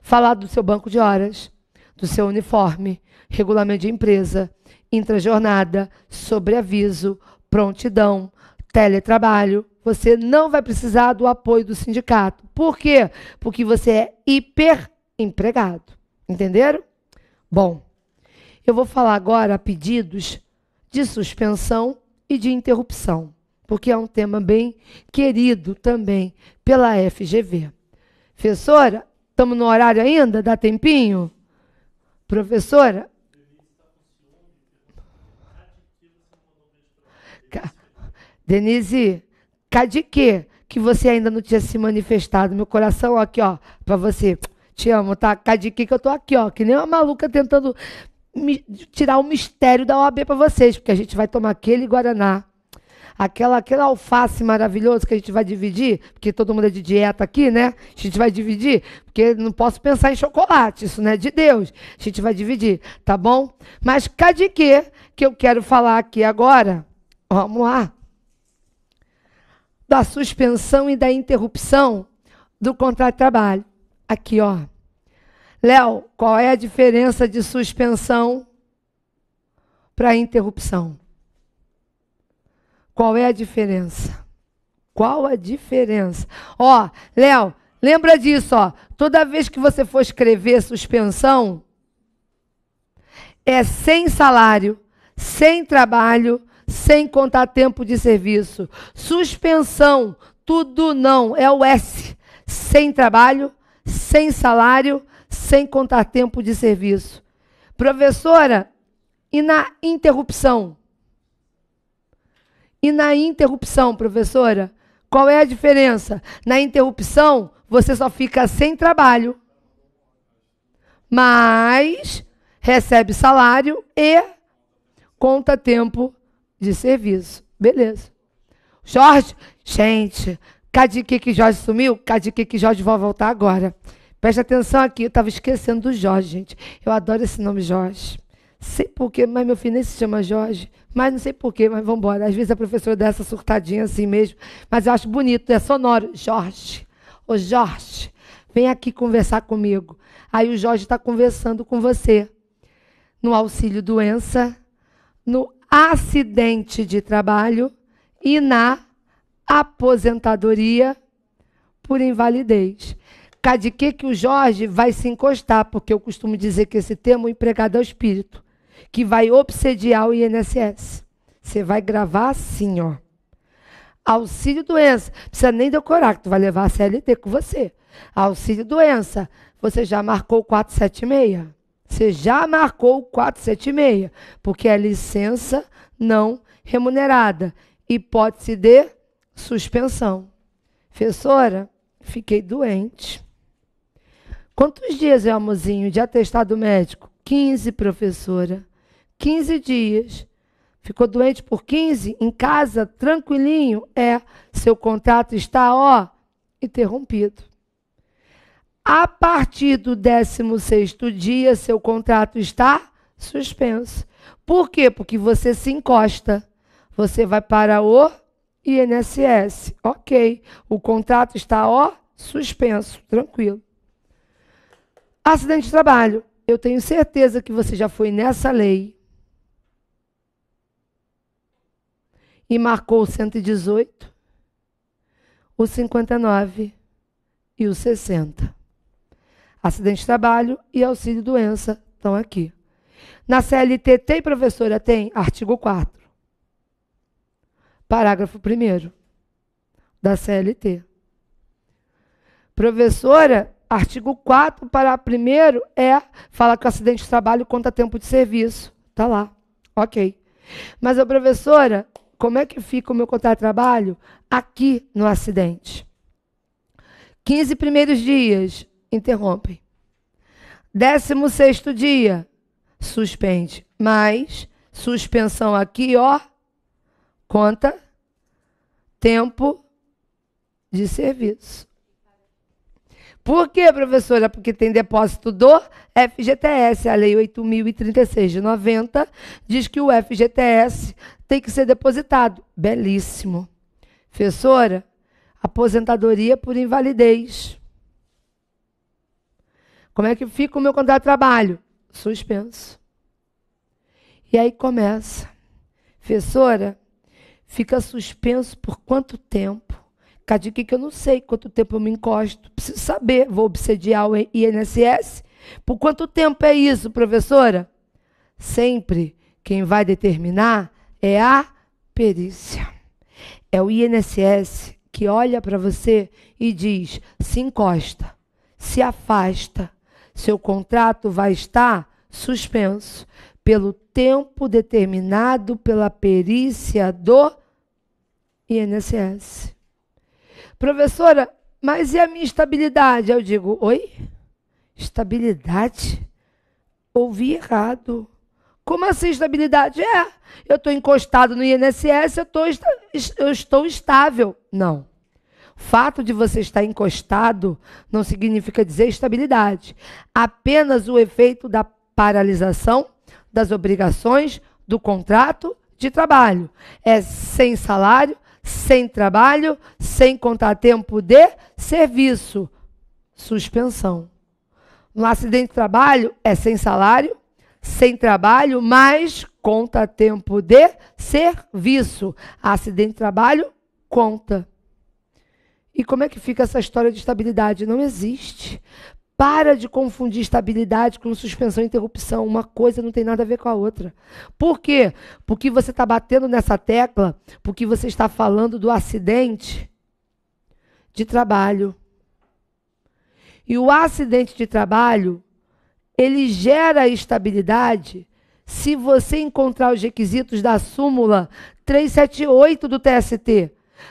falar do seu banco de horas, do seu uniforme, regulamento de empresa, intrajornada, sobreaviso, prontidão, teletrabalho. Você não vai precisar do apoio do sindicato. Por quê? Porque você é hiperempregado. Entenderam? Bom, eu vou falar agora pedidos de suspensão e de interrupção, porque é um tema bem querido também pela FGV. Professora, estamos no horário ainda? Dá tempinho? Professora? Denise, cadê que que você ainda não tinha se manifestado? Meu coração aqui, ó, para você. Te amo, tá? Cadê que que eu tô aqui, ó, que nem uma maluca tentando tirar o mistério da OAB para vocês, porque a gente vai tomar aquele Guaraná, aquela, aquela alface maravilhosa que a gente vai dividir, porque todo mundo é de dieta aqui, né? A gente vai dividir, porque não posso pensar em chocolate, isso não é de Deus. A gente vai dividir, tá bom? Mas cadê que que eu quero falar aqui agora? Vamos lá. Da suspensão e da interrupção do contrato de trabalho. Aqui, ó. Léo, qual é a diferença de suspensão para interrupção? Qual é a diferença? Qual a diferença? Ó, Léo, lembra disso, ó. Toda vez que você for escrever suspensão, é sem salário, sem trabalho, sem contar tempo de serviço. Suspensão, tudo não, é o S. Sem trabalho, sem salário, sem contar tempo de serviço. Professora, e na interrupção? E na interrupção, professora? Qual é a diferença? Na interrupção, você só fica sem trabalho, mas recebe salário e conta tempo de serviço. Beleza. Jorge, gente, cadê que Jorge sumiu? Cadê que Jorge vai voltar agora? Preste atenção aqui, eu estava esquecendo do Jorge, gente. Eu adoro esse nome Jorge. Sei porquê, mas meu filho nem se chama Jorge. Mas não sei porquê, mas vamos embora. Às vezes a professora dá essa surtadinha assim mesmo. Mas eu acho bonito, é sonoro. Jorge. Ô Jorge, vem aqui conversar comigo. Aí o Jorge está conversando com você. No auxílio doença, no acidente de trabalho e na aposentadoria por invalidez cá de que que o Jorge vai se encostar, porque eu costumo dizer que esse termo o é empregado ao espírito, que vai obsediar o INSS. Você vai gravar assim, ó. Auxílio doença, precisa nem decorar, que tu vai levar a CLT com você. Auxílio doença, você já marcou 476? Você já marcou 476, porque é licença não remunerada. Hipótese de suspensão. Professora, fiquei doente. Quantos dias é almozinho de atestado médico? 15, professora. 15 dias. Ficou doente por 15? Em casa, tranquilinho? É. Seu contrato está, ó, interrompido. A partir do 16 dia, seu contrato está suspenso. Por quê? Porque você se encosta. Você vai para o INSS. Ok. O contrato está, ó, suspenso. Tranquilo. Acidente de trabalho. Eu tenho certeza que você já foi nessa lei e marcou o 118, o 59 e o 60. Acidente de trabalho e auxílio doença estão aqui. Na CLT tem, professora? Tem. Artigo 4. Parágrafo 1 da CLT. Professora, artigo 4, parágrafo primeiro, é, fala que o acidente de trabalho conta tempo de serviço. Está lá. Ok. Mas, professora, como é que fica o meu contrato de trabalho aqui no acidente? 15 primeiros dias, interrompe. 16 dia, suspende. Mas, suspensão aqui, ó, conta tempo de serviço. Por quê, professora? Porque tem depósito do FGTS. A Lei 8.036 de 90 diz que o FGTS tem que ser depositado. Belíssimo. Professora, aposentadoria por invalidez. Como é que fica o meu contrato de trabalho? Suspenso. E aí começa. Professora, fica suspenso por quanto tempo? Cadê que eu não sei quanto tempo eu me encosto? Preciso saber. Vou obsediar o INSS? Por quanto tempo é isso, professora? Sempre quem vai determinar é a perícia. É o INSS que olha para você e diz: se encosta, se afasta. Seu contrato vai estar suspenso pelo tempo determinado pela perícia do INSS. Professora, mas e a minha estabilidade? Eu digo, oi? Estabilidade? Ouvi errado. Como assim estabilidade? É, eu estou encostado no INSS, eu, tô, eu estou estável. Não. fato de você estar encostado não significa dizer estabilidade. Apenas o efeito da paralisação das obrigações do contrato de trabalho. É sem salário, sem trabalho, sem contar tempo de serviço, suspensão. No acidente de trabalho é sem salário, sem trabalho, mais conta tempo de serviço. Acidente de trabalho conta. E como é que fica essa história de estabilidade? Não existe. Para de confundir estabilidade com suspensão e interrupção. Uma coisa não tem nada a ver com a outra. Por quê? Porque você está batendo nessa tecla, porque você está falando do acidente de trabalho. E o acidente de trabalho, ele gera estabilidade se você encontrar os requisitos da súmula 378 do TST.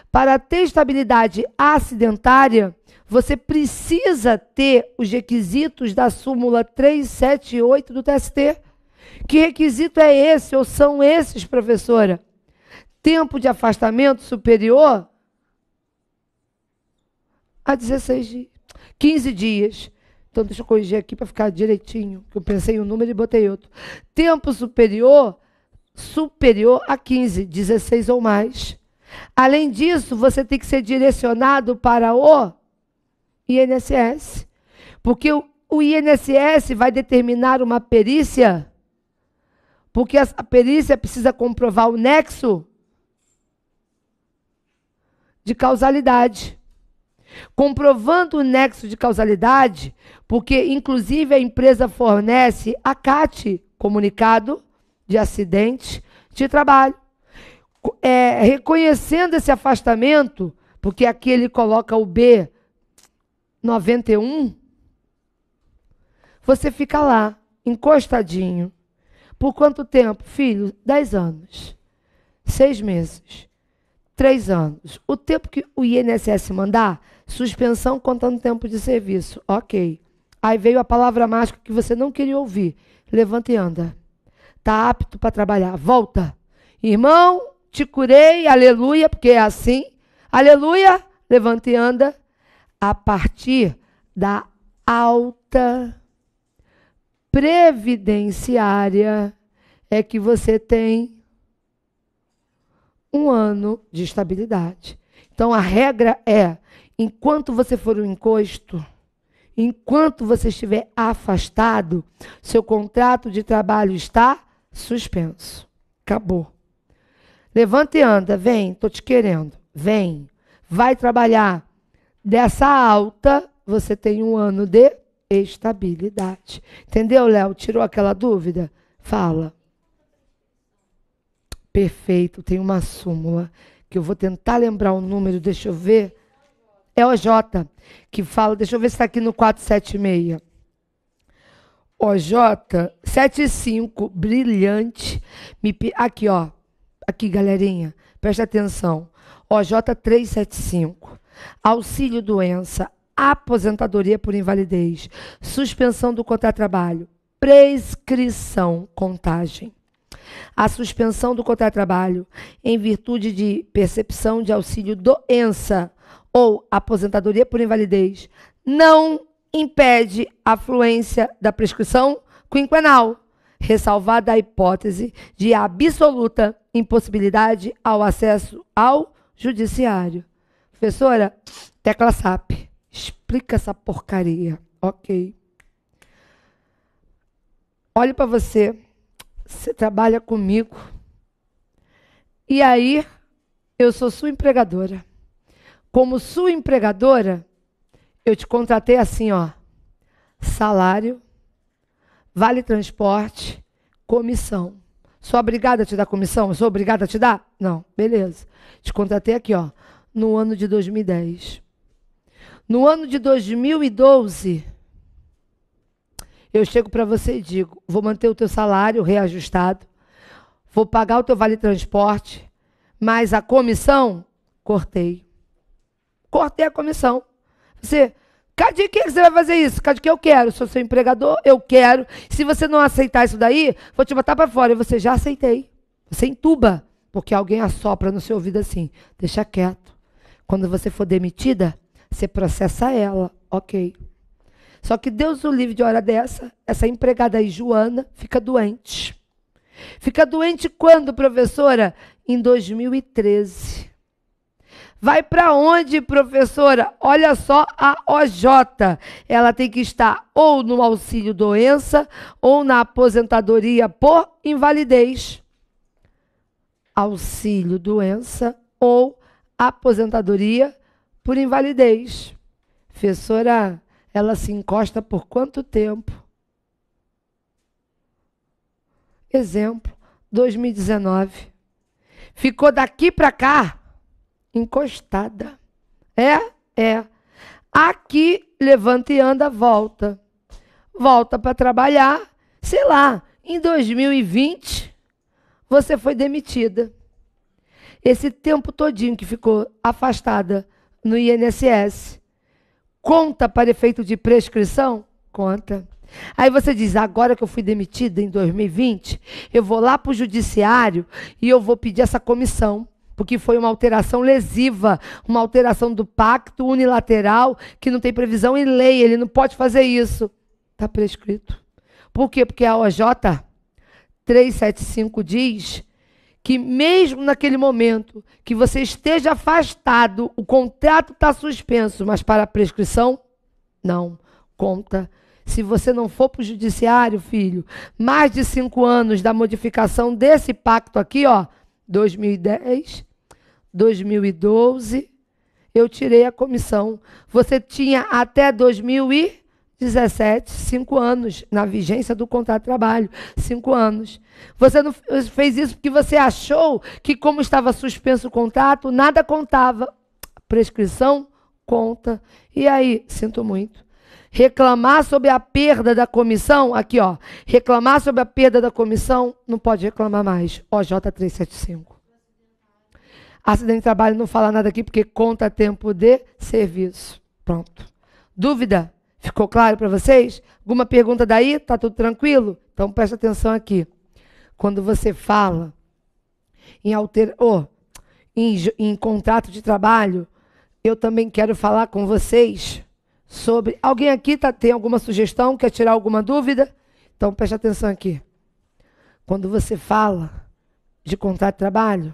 Para ter estabilidade acidentária, você precisa ter os requisitos da súmula 378 do TST. Que requisito é esse ou são esses, professora? Tempo de afastamento superior a 16 dias. 15 dias. Então, deixa eu corrigir aqui para ficar direitinho, que eu pensei um número e botei outro. Tempo superior, superior a 15, 16 ou mais. Além disso, você tem que ser direcionado para o INSS. Porque o, o INSS vai determinar uma perícia, porque a perícia precisa comprovar o nexo de causalidade. Comprovando o nexo de causalidade, porque inclusive a empresa fornece a CAT, comunicado de acidente de trabalho. É, reconhecendo esse afastamento, porque aqui ele coloca o B 91, você fica lá, encostadinho. Por quanto tempo, filho? Dez anos. Seis meses. Três anos. O tempo que o INSS mandar, suspensão contando tempo de serviço. Ok. Aí veio a palavra mágica que você não queria ouvir. Levanta e anda. Tá apto para trabalhar. Volta. Irmão, te curei, aleluia, porque é assim. Aleluia, levanta e anda a partir da alta previdenciária é que você tem um ano de estabilidade. Então a regra é: enquanto você for um encosto, enquanto você estiver afastado, seu contrato de trabalho está suspenso. Acabou. Levanta e anda, vem, tô te querendo. Vem. Vai trabalhar, Dessa alta, você tem um ano de estabilidade. Entendeu, Léo? Tirou aquela dúvida? Fala. Perfeito, tem uma súmula que eu vou tentar lembrar o número, deixa eu ver. É OJ, que fala, deixa eu ver se está aqui no 476. OJ 75, brilhante. Me, aqui, ó. Aqui, galerinha, presta atenção. OJ 375 auxílio doença, aposentadoria por invalidez, suspensão do contrato-trabalho, prescrição, contagem. A suspensão do contrato-trabalho em virtude de percepção de auxílio doença ou aposentadoria por invalidez não impede a fluência da prescrição quinquenal, ressalvada a hipótese de absoluta impossibilidade ao acesso ao judiciário. Professora, tecla SAP. Explica essa porcaria. Ok. Olho para você. Você trabalha comigo. E aí, eu sou sua empregadora. Como sua empregadora, eu te contratei assim, ó. Salário, vale transporte, comissão. Sou obrigada a te dar comissão? sou obrigada a te dar? Não, beleza. Te contratei aqui, ó no ano de 2010. No ano de 2012, eu chego para você e digo: vou manter o teu salário reajustado, vou pagar o teu vale transporte, mas a comissão cortei. Cortei a comissão. Você, cadê que você vai fazer isso? Cadê que eu quero? Sou seu empregador, eu quero. Se você não aceitar isso daí, vou te botar para fora. E você já aceitei. Você entuba, porque alguém assopra no seu ouvido assim: deixa quieto. Quando você for demitida, você processa ela, ok. Só que Deus o livre de hora dessa, essa empregada aí, Joana, fica doente. Fica doente quando, professora? Em 2013. Vai para onde, professora? Olha só a OJ. Ela tem que estar ou no auxílio doença ou na aposentadoria por invalidez. Auxílio doença ou aposentadoria por invalidez. Professora, ela se encosta por quanto tempo? Exemplo, 2019. Ficou daqui para cá encostada. É? É. Aqui levanta e anda, volta. Volta para trabalhar, sei lá, em 2020 você foi demitida esse tempo todinho que ficou afastada no INSS, conta para efeito de prescrição? Conta. Aí você diz: agora que eu fui demitida em 2020, eu vou lá para o judiciário e eu vou pedir essa comissão, porque foi uma alteração lesiva, uma alteração do pacto unilateral que não tem previsão em lei, ele não pode fazer isso. Está prescrito. Por quê? Porque a OJ 375 diz que mesmo naquele momento que você esteja afastado, o contrato está suspenso, mas para a prescrição, não conta. Se você não for para o judiciário, filho, mais de cinco anos da modificação desse pacto aqui, ó, 2010, 2012, eu tirei a comissão. Você tinha até 2000 17, 5 anos, na vigência do contrato de trabalho, 5 anos. Você não fez isso porque você achou que, como estava suspenso o contrato, nada contava. Prescrição conta. E aí, sinto muito. Reclamar sobre a perda da comissão, aqui ó, reclamar sobre a perda da comissão, não pode reclamar mais. OJ375. Acidente de trabalho não fala nada aqui porque conta tempo de serviço. Pronto. Dúvida? Ficou claro para vocês? Alguma pergunta daí? Está tudo tranquilo? Então presta atenção aqui. Quando você fala em, alter... oh, em, em contrato de trabalho, eu também quero falar com vocês sobre. Alguém aqui tá, tem alguma sugestão? Quer tirar alguma dúvida? Então preste atenção aqui. Quando você fala de contrato de trabalho,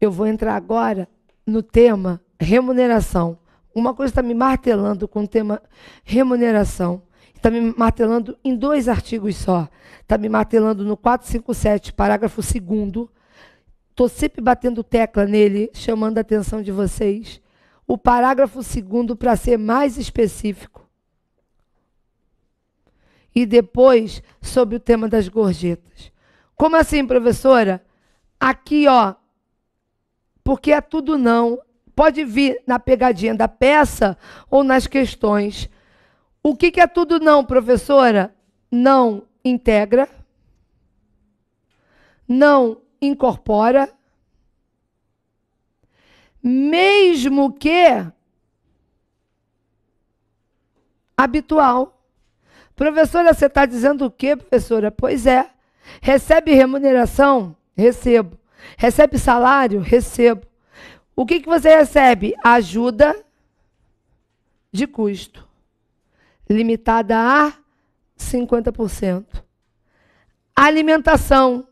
eu vou entrar agora no tema remuneração. Uma coisa está me martelando com o tema remuneração. Está me martelando em dois artigos só. Está me martelando no 457, parágrafo 2. Estou sempre batendo tecla nele, chamando a atenção de vocês. O parágrafo 2 para ser mais específico. E depois sobre o tema das gorjetas. Como assim, professora? Aqui, ó. Porque é tudo não, Pode vir na pegadinha da peça ou nas questões. O que, que é tudo não, professora? Não integra, não incorpora, mesmo que habitual. Professora, você está dizendo o quê, professora? Pois é. Recebe remuneração? Recebo. Recebe salário? Recebo. O que, que você recebe? Ajuda de custo, limitada a 50%. Alimentação,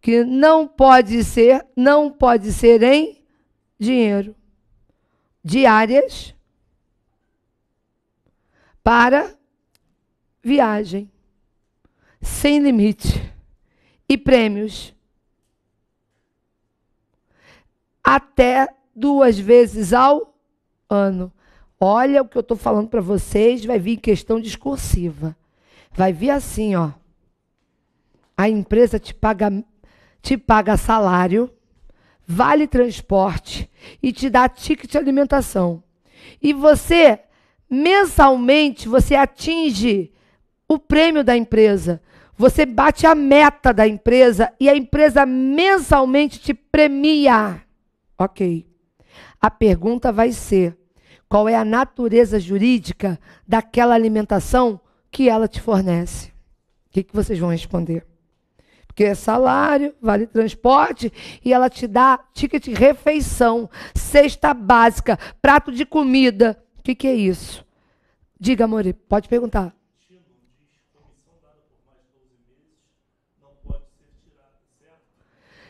que não pode ser, não pode ser em dinheiro. Diárias para viagem, sem limite. E prêmios até duas vezes ao ano. Olha o que eu estou falando para vocês, vai vir em questão discursiva. Vai vir assim, ó. A empresa te paga, te paga salário, vale transporte e te dá ticket de alimentação. E você, mensalmente, você atinge o prêmio da empresa. Você bate a meta da empresa e a empresa mensalmente te premia. Ok. A pergunta vai ser: qual é a natureza jurídica daquela alimentação que ela te fornece? O que, que vocês vão responder? Porque é salário, vale transporte, e ela te dá ticket refeição, cesta básica, prato de comida. O que, que é isso? Diga, Amori, pode perguntar.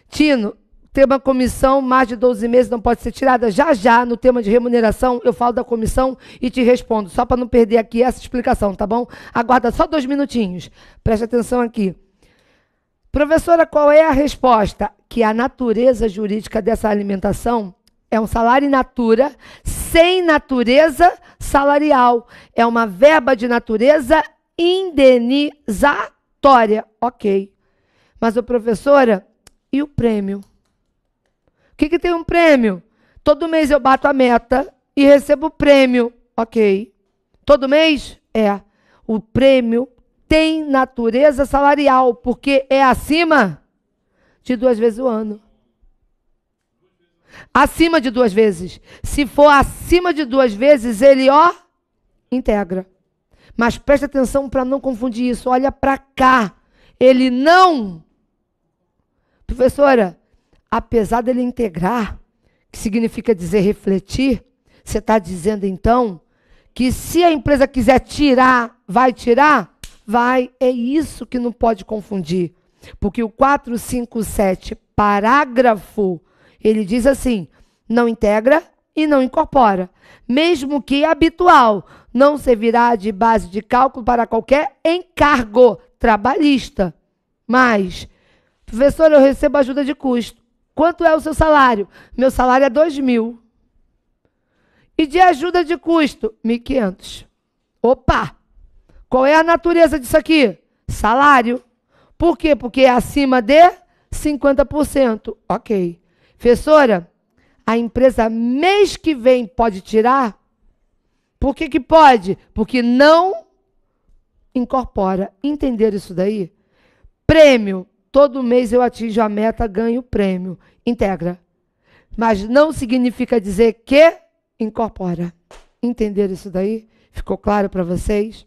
Tino, uma comissão, mais de 12 meses não pode ser tirada. Já já, no tema de remuneração, eu falo da comissão e te respondo, só para não perder aqui essa explicação, tá bom? Aguarda só dois minutinhos. Presta atenção aqui. Professora, qual é a resposta? Que a natureza jurídica dessa alimentação é um salário in natura, sem natureza salarial. É uma verba de natureza indenizatória. Ok. Mas, professora, e o prêmio? que, que tem um prêmio? Todo mês eu bato a meta e recebo o prêmio. Ok. Todo mês? É. O prêmio tem natureza salarial, porque é acima de duas vezes o ano. Acima de duas vezes. Se for acima de duas vezes, ele, ó, integra. Mas presta atenção para não confundir isso. Olha para cá. Ele não. Professora, apesar dele integrar, que significa dizer refletir, você está dizendo então que se a empresa quiser tirar, vai tirar? Vai, é isso que não pode confundir. Porque o 457, parágrafo, ele diz assim: não integra e não incorpora, mesmo que habitual, não servirá de base de cálculo para qualquer encargo trabalhista. Mas, professor, eu recebo ajuda de custo. Quanto é o seu salário? Meu salário é dois mil. E de ajuda de custo? 1.500. Opa! Qual é a natureza disso aqui? Salário. Por quê? Porque é acima de 50%. Ok. Professora, a empresa mês que vem pode tirar? Por que, que pode? Porque não incorpora. Entender isso daí? Prêmio. Todo mês eu atinjo a meta, ganho o prêmio integra. Mas não significa dizer que incorpora. Entender isso daí? Ficou claro para vocês?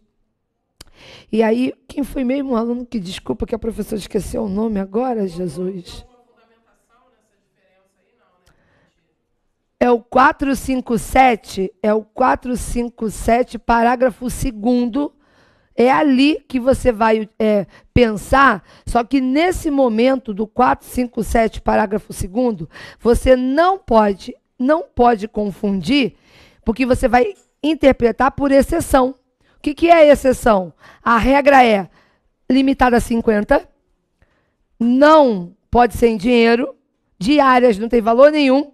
E aí, quem foi mesmo um aluno que desculpa que a professora esqueceu o nome agora, Jesus? É o 457, é o 457, parágrafo 2 é ali que você vai é, pensar, só que nesse momento do 457, parágrafo 2, você não pode, não pode confundir, porque você vai interpretar por exceção. O que, que é exceção? A regra é limitada a 50, não pode ser em dinheiro, diárias não tem valor nenhum,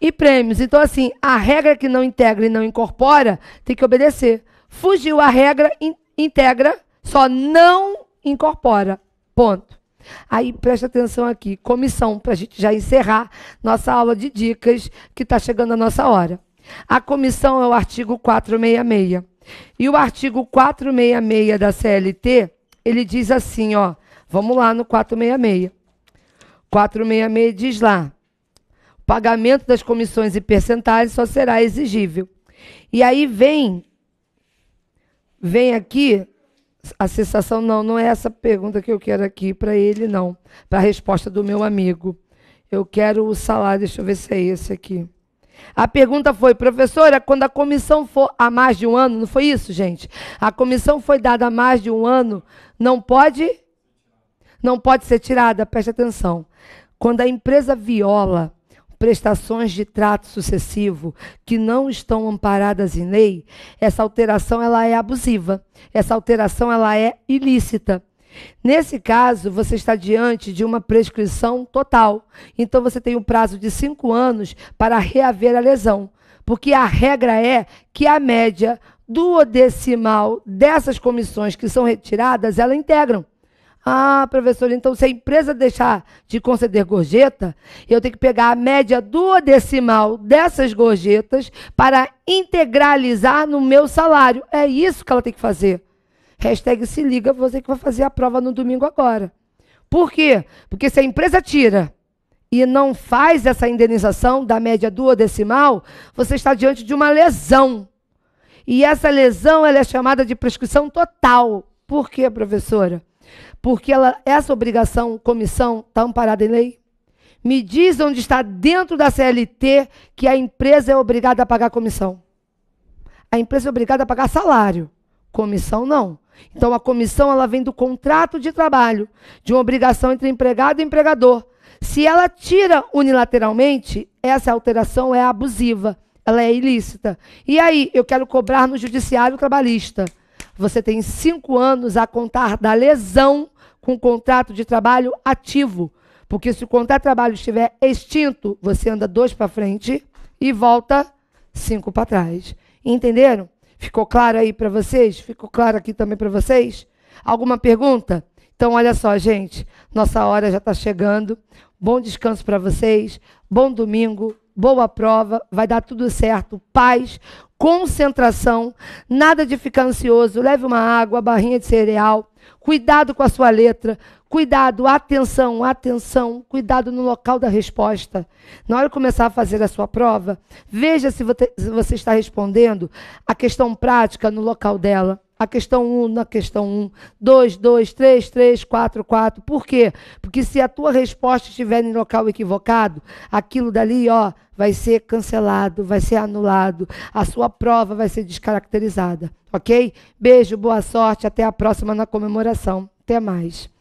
e prêmios. Então, assim, a regra que não integra e não incorpora tem que obedecer. Fugiu a regra, integra, só não incorpora. Ponto. Aí presta atenção aqui, comissão, para a gente já encerrar nossa aula de dicas, que está chegando a nossa hora. A comissão é o artigo 466. E o artigo 466 da CLT, ele diz assim, ó, vamos lá no 466. 466 diz lá: o pagamento das comissões e percentagens só será exigível. E aí vem Vem aqui a sensação, não, não é essa pergunta que eu quero aqui para ele, não. Para a resposta do meu amigo. Eu quero o salário, deixa eu ver se é esse aqui. A pergunta foi, professora, quando a comissão for há mais de um ano, não foi isso, gente? A comissão foi dada há mais de um ano, não pode? Não pode ser tirada, preste atenção. Quando a empresa viola prestações de trato sucessivo que não estão amparadas em lei, essa alteração ela é abusiva, essa alteração ela é ilícita. Nesse caso, você está diante de uma prescrição total. Então, você tem um prazo de cinco anos para reaver a lesão. Porque a regra é que a média duodecimal dessas comissões que são retiradas, ela integram. Ah, professor, então se a empresa deixar de conceder gorjeta, eu tenho que pegar a média duodecimal decimal dessas gorjetas para integralizar no meu salário. É isso que ela tem que fazer. Hashtag se liga, você que vai fazer a prova no domingo agora. Por quê? Porque se a empresa tira e não faz essa indenização da média duodecimal, você está diante de uma lesão. E essa lesão ela é chamada de prescrição total. Por quê, professora? Porque ela, essa obrigação, comissão, está amparada em lei. Me diz onde está dentro da CLT que a empresa é obrigada a pagar comissão. A empresa é obrigada a pagar salário. Comissão não. Então a comissão ela vem do contrato de trabalho, de uma obrigação entre empregado e empregador. Se ela tira unilateralmente, essa alteração é abusiva, ela é ilícita. E aí, eu quero cobrar no judiciário trabalhista. Você tem cinco anos a contar da lesão com o contrato de trabalho ativo. Porque se o contrato de trabalho estiver extinto, você anda dois para frente e volta cinco para trás. Entenderam? Ficou claro aí para vocês? Ficou claro aqui também para vocês? Alguma pergunta? Então, olha só, gente, nossa hora já está chegando. Bom descanso para vocês, bom domingo, boa prova, vai dar tudo certo, paz concentração, nada de ficar ansioso, leve uma água, barrinha de cereal, cuidado com a sua letra, cuidado, atenção, atenção, cuidado no local da resposta. Na hora de começar a fazer a sua prova, veja se você está respondendo a questão prática no local dela a questão 1 na questão 1, 2, 2, 3, 3, 4, 4. Por quê? Porque se a tua resposta estiver em local equivocado, aquilo dali, ó, vai ser cancelado, vai ser anulado, a sua prova vai ser descaracterizada, ok? Beijo, boa sorte, até a próxima na comemoração. Até mais.